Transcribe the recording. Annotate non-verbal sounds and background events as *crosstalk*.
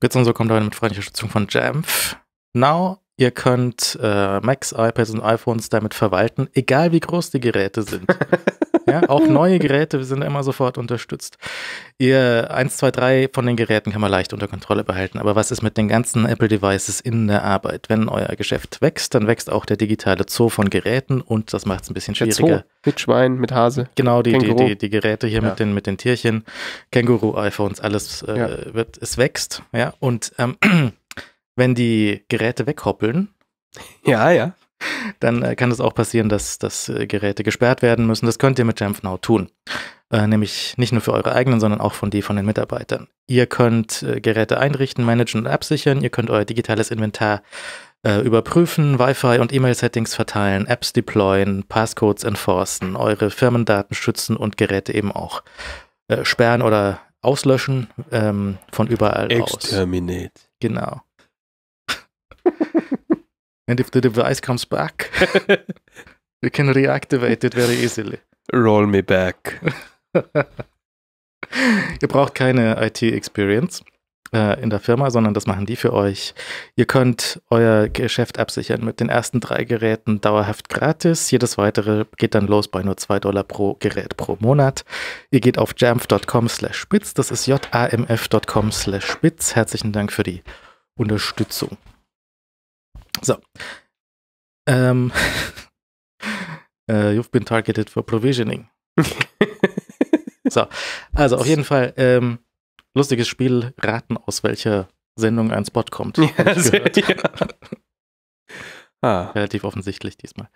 Bits und so kommt aber mit freundlicher Unterstützung von Jamf. Now, ihr könnt äh, Macs, iPads und iPhones damit verwalten, egal wie groß die Geräte sind. *laughs* Ja, auch neue Geräte sind immer sofort unterstützt. Ihr 1, 2, 3 von den Geräten kann man leicht unter Kontrolle behalten. Aber was ist mit den ganzen Apple-Devices in der Arbeit? Wenn euer Geschäft wächst, dann wächst auch der digitale Zoo von Geräten und das macht es ein bisschen schwieriger. Mit Schwein, mit Hase. Genau, die, die, die, die, Geräte hier ja. mit, den, mit den Tierchen, Känguru, iPhones, alles äh, ja. wird, es wächst. Ja, und ähm, *clears throat* wenn die Geräte weghoppeln, ja, ja dann äh, kann es auch passieren, dass, dass äh, Geräte gesperrt werden müssen. Das könnt ihr mit JamfNow tun. Äh, nämlich nicht nur für eure eigenen, sondern auch von die von den Mitarbeitern. Ihr könnt äh, Geräte einrichten, managen und absichern. Ihr könnt euer digitales Inventar äh, überprüfen, Wi-Fi und E-Mail-Settings verteilen, Apps deployen, Passcodes enforcen, eure Firmendaten schützen und Geräte eben auch sperren oder auslöschen ähm, von überall Exterminate. aus. Exterminate. Genau. *laughs* And if the device comes back, *laughs* we can reactivate it very easily. Roll me back. *laughs* Ihr braucht keine IT-Experience äh, in der Firma, sondern das machen die für euch. Ihr könnt euer Geschäft absichern mit den ersten drei Geräten dauerhaft gratis. Jedes weitere geht dann los bei nur 2 Dollar pro Gerät pro Monat. Ihr geht auf jamf.com slash spitz. Das ist jamf.com slash spitz. Herzlichen Dank für die Unterstützung. So. Ähm. uh, *laughs* you've been targeted for provisioning. *laughs* so, also auf jeden Fall ähm, lustiges Spiel, raten aus welcher Sendung ein Spot kommt. Ja, sehr, ja. *laughs* ah. Relativ offensichtlich diesmal.